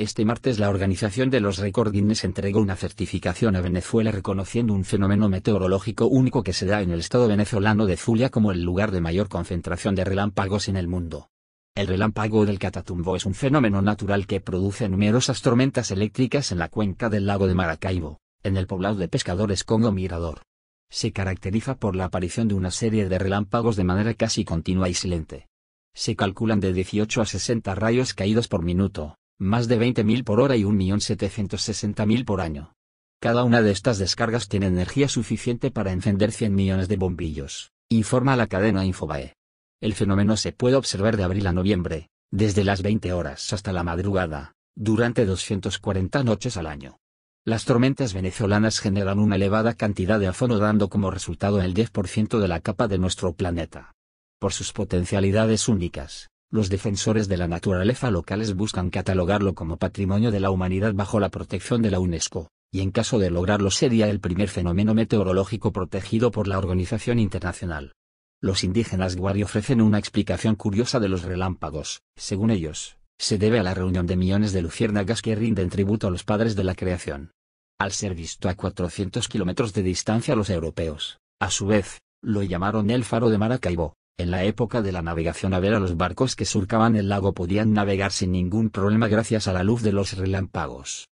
Este martes la organización de los recordines entregó una certificación a Venezuela reconociendo un fenómeno meteorológico único que se da en el estado venezolano de Zulia como el lugar de mayor concentración de relámpagos en el mundo. El relámpago del Catatumbo es un fenómeno natural que produce numerosas tormentas eléctricas en la cuenca del lago de Maracaibo, en el poblado de pescadores Congo Mirador. Se caracteriza por la aparición de una serie de relámpagos de manera casi continua y silente. Se calculan de 18 a 60 rayos caídos por minuto más de 20.000 por hora y 1.760.000 por año. Cada una de estas descargas tiene energía suficiente para encender 100 millones de bombillos, informa la cadena Infobae. El fenómeno se puede observar de abril a noviembre, desde las 20 horas hasta la madrugada, durante 240 noches al año. Las tormentas venezolanas generan una elevada cantidad de afono, dando como resultado el 10% de la capa de nuestro planeta. Por sus potencialidades únicas, los defensores de la naturaleza locales buscan catalogarlo como Patrimonio de la Humanidad bajo la protección de la UNESCO, y en caso de lograrlo sería el primer fenómeno meteorológico protegido por la organización internacional. Los indígenas Guari ofrecen una explicación curiosa de los relámpagos, según ellos, se debe a la reunión de millones de luciérnagas que rinden tributo a los padres de la creación. Al ser visto a 400 kilómetros de distancia los europeos, a su vez, lo llamaron el faro de Maracaibo, en la época de la navegación a vela los barcos que surcaban el lago podían navegar sin ningún problema gracias a la luz de los relámpagos.